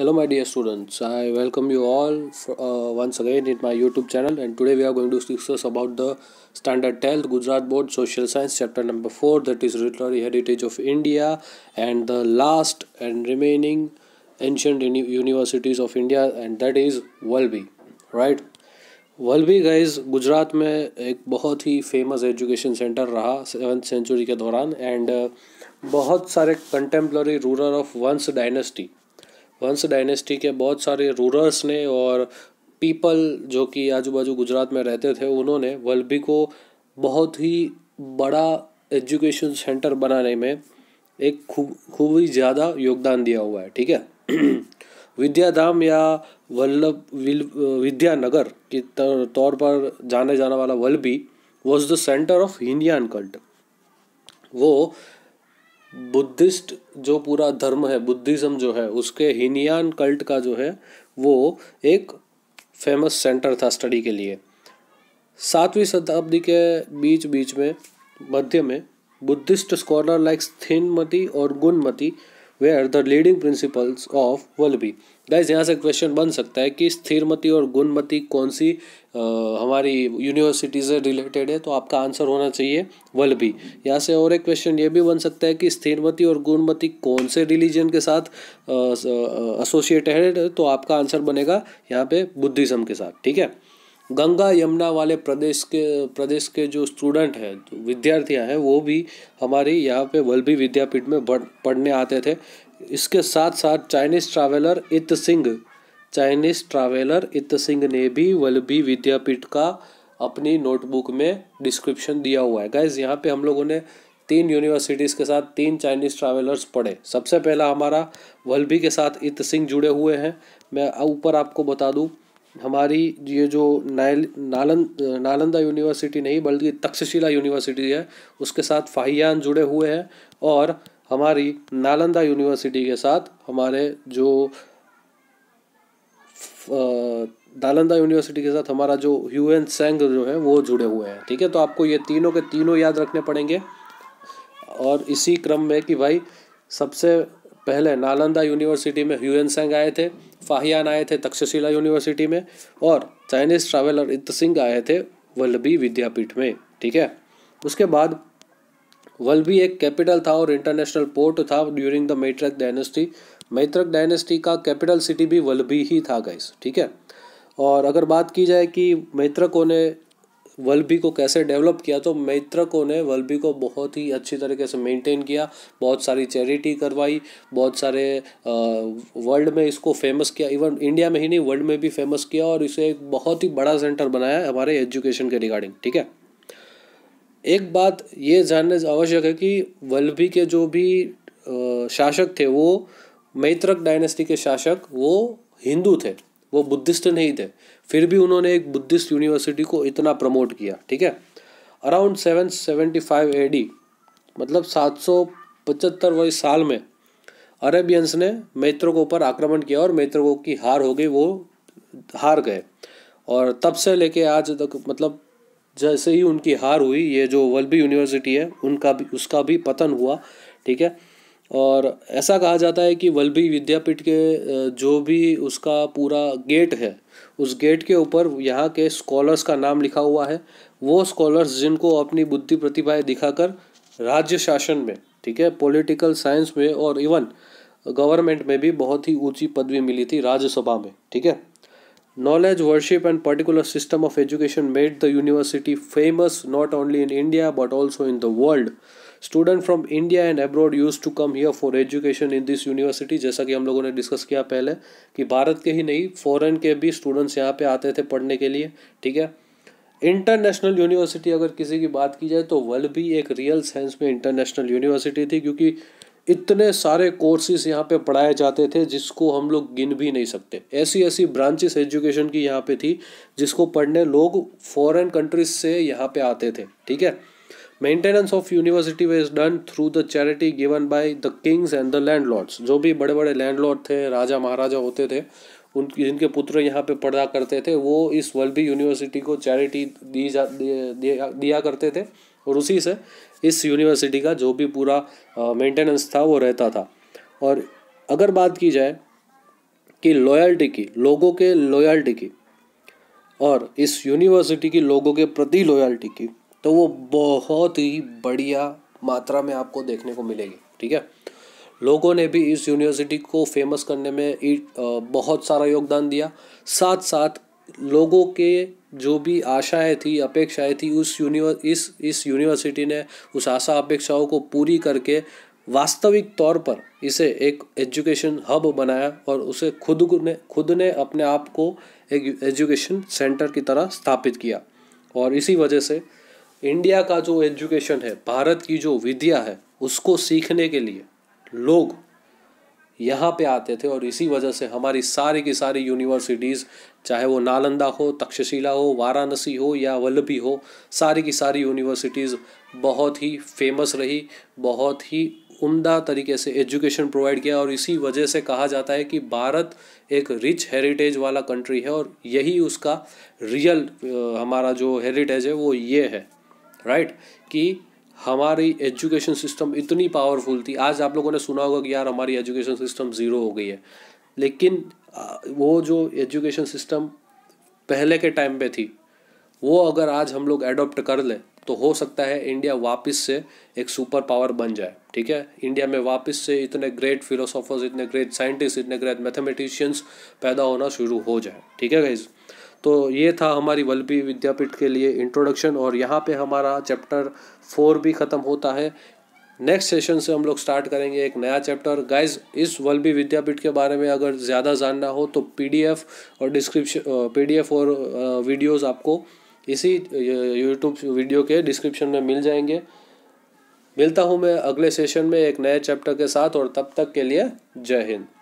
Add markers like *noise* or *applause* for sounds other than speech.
hello my dear students i welcome you all for, uh, once again in my youtube channel and today we are going to discuss about the standard 10th gujarat board social science chapter number 4 that is literary heritage of india and the last and remaining ancient universities of india and that is valvi right guys gujarat mein ek bahut hi famous education center raha 7th century ke dauran and uh, बहुत सारे contemporary rulers of वंस dynasty वंश dynasty के बहुत सारे rulers ने और people जो कि आजू बाजू गुजरात में रहते थे उन्होंने वल्भी को बहुत ही बड़ा एजुकेशन सेंटर बनाने में एक खूब खूब ही ज़्यादा योगदान दिया हुआ है ठीक है *clears throat* विद्याधाम या वल्लभ विद्यानगर के तौर पर जाने जाने वाला Vallabhi was the centre of Indian cult वो बुद्धिस्ट जो पूरा धर्म है बुद्धिज़्म जो है उसके हिनियान कल्ट का जो है वो एक फेमस सेंटर था स्टडी के लिए सातवीं शताब्दी के बीच बीच में मध्य में बुद्धिस्ट स्कॉलर लाइक थिनमती और गुणमती वे are the leading principals of वल गाइज यहाँ से क्वेश्चन बन सकता है कि स्थिरमती और गुणमती कौन सी आ, हमारी यूनिवर्सिटी से रिलेटेड है तो आपका आंसर होना चाहिए वल यहाँ से और एक क्वेश्चन ये भी बन सकता है कि स्थिरमती और गुणमती कौन से रिलीजन के साथ एसोसिएटेड है तो आपका आंसर बनेगा यहाँ पे बुद्धिज़्म के साथ ठीक है गंगा यमुना वाले प्रदेश के प्रदेश के जो स्टूडेंट हैं विद्यार्थियां हैं वो भी हमारी यहाँ पे वल्भी विद्यापीठ में पढ़ने आते थे इसके साथ साथ चाइनीज़ ट्रैवलर इत सिंह चाइनीज़ ट्रैवलर इत सिंह ने भी वल्भी विद्यापीठ का अपनी नोटबुक में डिस्क्रिप्शन दिया हुआ है गैस यहाँ पे हम लोगों ने तीन यूनिवर्सिटीज़ के साथ तीन चाइनीज़ ट्रैवलर्स पढ़े सबसे पहला हमारा वल्भी के साथ इत सिंह जुड़े हुए हैं मैं ऊपर आपको बता दूँ हमारी ये जो नाल नालंद नालंदा यूनिवर्सिटी नहीं बल्कि तक्षशिला यूनिवर्सिटी है उसके साथ फाहियान जुड़े हुए हैं और हमारी नालंदा यूनिवर्सिटी के साथ हमारे जो नालंदा यूनिवर्सिटी के साथ हमारा जो ह्यूएन सेंग जो है वो जुड़े हुए हैं ठीक है तो आपको ये तीनों के तीनों याद रखने पड़ेंगे और इसी क्रम में कि भाई सबसे पहले नालंदा यूनिवर्सिटी में ह्यूएन सेंग आए थे फाहियान आए थे तक्षशिला यूनिवर्सिटी में और चाइनीज़ ट्रैवलर इत सिंह आए थे वल्लभी विद्यापीठ में ठीक है उसके बाद वल्लभी एक कैपिटल था और इंटरनेशनल पोर्ट था during the Maitraka dynasty Maitraka dynasty का कैपिटल सिटी भी वल्लभी ही था गाइस ठीक है और अगर बात की जाए कि मैत्रकों ने वल्बी को कैसे डेवलप किया तो मैत्रकों ने वल्बी को बहुत ही अच्छी तरीके से मेंटेन किया बहुत सारी चैरिटी करवाई बहुत सारे वर्ल्ड में इसको फेमस किया इवन इंडिया में ही नहीं वर्ल्ड में भी फेमस किया और इसे एक बहुत ही बड़ा सेंटर बनाया हमारे एजुकेशन के रिगार्डिंग ठीक है एक बात ये जानने आवश्यक है कि वल्लभी के जो भी शासक थे वो मैत्रक डायनेस्टी के शासक वो हिंदू थे वो बुद्धिस्ट नहीं थे फिर भी उन्होंने एक बुद्धिस्ट यूनिवर्सिटी को इतना प्रमोट किया ठीक है around seven seventy five A D मतलब सात सौ पचहत्तर वर्ष साल में अरेबियंस ने मैत्रकों पर आक्रमण किया और मैत्रकों की हार हो गई वो हार गए और तब से लेके आज तक मतलब जैसे ही उनकी हार हुई ये जो वल्बी यूनिवर्सिटी है उनका भी उसका भी पतन हुआ ठीक है और ऐसा कहा जाता है कि वल्लभी विद्यापीठ के जो भी उसका पूरा गेट है उस गेट के ऊपर यहाँ के स्कॉलर्स का नाम लिखा हुआ है वो स्कॉलर्स जिनको अपनी बुद्धि प्रतिभाएं दिखाकर राज्य शासन में ठीक है पॉलिटिकल साइंस में और इवन गवर्नमेंट में भी बहुत ही ऊंची पदवी मिली थी राज्यसभा में ठीक है knowledge worship and particular system of education made the university famous not only in India but also in the world student from India and abroad use to come here for education in this university जैसा कि हम लोगों ने discuss किया पहले कि भारत के ही नहीं फॉरेन के भी स्टूडेंट्स यहाँ पे आते थे पढ़ने के लिए ठीक है इंटरनेशनल यूनिवर्सिटी अगर किसी की बात की जाए तो वल भी एक रियल सेंस में इंटरनेशनल यूनिवर्सिटी थी क्योंकि इतने सारे कोर्सेज यहाँ पे पढ़ाए जाते थे जिसको हम लोग गिन भी नहीं सकते ऐसी ऐसी ब्रांचेस एजुकेशन की यहाँ पे थी जिसको पढ़ने लोग फॉरेन कंट्रीज से यहाँ पे आते थे ठीक है maintenance of university was done through the charity given by the kings and the landlords जो भी बड़े बड़े लैंडलॉर्ड थे राजा महाराजा होते थे उन जिनके पुत्र यहाँ पे पढ़ा करते थे वो इस वल्बी यूनिवर्सिटी को चैरिटी दी जा दिया, दिया करते थे और उसी से इस यूनिवर्सिटी का जो भी पूरा मेंटेनेंस था वो रहता था और अगर बात की जाए कि लॉयल्टी की लोगों के लॉयल्टी की और इस यूनिवर्सिटी की लोगों के प्रति लॉयल्टी की तो वो बहुत ही बढ़िया मात्रा में आपको देखने को मिलेगी ठीक है लोगों ने भी इस यूनिवर्सिटी को फेमस करने में बहुत सारा योगदान दिया साथ साथ लोगों के जो भी आशाएं थी अपेक्षाएं थी उस यूनिवर इस इस यूनिवर्सिटी ने उस आशा अपेक्षाओं को पूरी करके वास्तविक तौर पर इसे एक एजुकेशन हब बनाया और उसे खुद ने खुद ने अपने आप को एक एजुकेशन सेंटर की तरह स्थापित किया और इसी वजह से इंडिया का जो एजुकेशन है भारत की जो विद्या है उसको सीखने के लिए लोग यहाँ पे आते थे और इसी वजह से हमारी सारी की सारी यूनिवर्सिटीज़ चाहे वो नालंदा हो तक्षशिला हो वाराणसी हो या वल्लभी हो सारी की सारी यूनिवर्सिटीज़ बहुत ही फेमस रही बहुत ही उम्दा तरीके से एजुकेशन प्रोवाइड किया और इसी वजह से कहा जाता है कि भारत एक रिच हेरिटेज वाला कंट्री है और यही उसका रियल हमारा जो हेरिटेज है वो ये है राइट right? कि हमारी एजुकेशन सिस्टम इतनी पावरफुल थी आज आप लोगों ने सुना होगा कि यार हमारी एजुकेशन सिस्टम ज़ीरो हो गई है लेकिन वो जो एजुकेशन सिस्टम पहले के टाइम पे थी वो अगर आज हम लोग एडोप्ट कर लें तो हो सकता है इंडिया वापस से एक सुपर पावर बन जाए ठीक है इंडिया में वापस से इतने ग्रेट फिलोसोफर्स इतने ग्रेट साइंटिस्ट इतने ग्रेट मैथमेटिशियंस पैदा होना शुरू हो जाए ठीक है गाइज़ तो ये था हमारी वल्लभी विद्यापीठ के लिए इंट्रोडक्शन और यहाँ पे हमारा चैप्टर फोर भी ख़त्म होता है नेक्स्ट सेशन से हम लोग स्टार्ट करेंगे एक नया चैप्टर गाइज इस वल्बी विद्यापीठ के बारे में अगर ज़्यादा जानना हो तो पीडीएफ और डिस्क्रिप्शन पीडीएफ और वीडियोस आपको इसी यूट्यूब वीडियो के डिस्क्रिप्शन में मिल जाएंगे मिलता हूँ मैं अगले सेशन में एक नए चैप्टर के साथ और तब तक के लिए जय हिंद